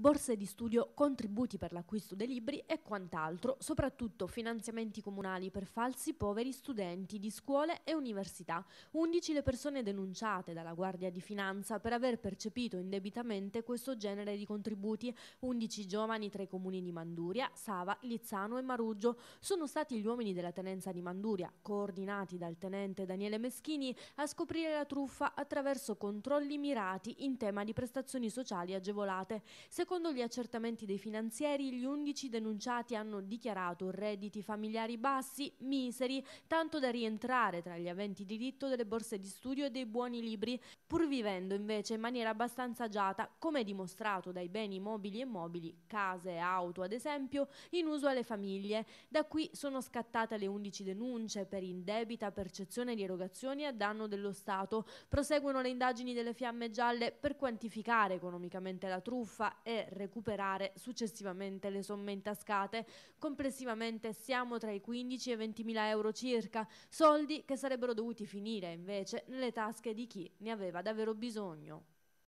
borse di studio, contributi per l'acquisto dei libri e quant'altro, soprattutto finanziamenti comunali per falsi poveri studenti di scuole e università. 11 le persone denunciate dalla Guardia di Finanza per aver percepito indebitamente questo genere di contributi, 11 giovani tra i comuni di Manduria, Sava, Lizzano e Maruggio. Sono stati gli uomini della tenenza di Manduria, coordinati dal tenente Daniele Meschini, a scoprire la truffa attraverso controlli mirati in tema di prestazioni sociali agevolate. Secondo Secondo gli accertamenti dei finanzieri, gli 11 denunciati hanno dichiarato redditi familiari bassi, miseri, tanto da rientrare tra gli aventi diritto delle borse di studio e dei buoni libri, pur vivendo invece in maniera abbastanza agiata, come dimostrato dai beni mobili e mobili, case e auto ad esempio, in uso alle famiglie. Da qui sono scattate le 11 denunce per indebita percezione di erogazioni a danno dello Stato. Proseguono le indagini delle fiamme gialle per quantificare economicamente la truffa e recuperare successivamente le somme intascate. Complessivamente siamo tra i 15 e i 20 mila euro circa, soldi che sarebbero dovuti finire invece nelle tasche di chi ne aveva davvero bisogno.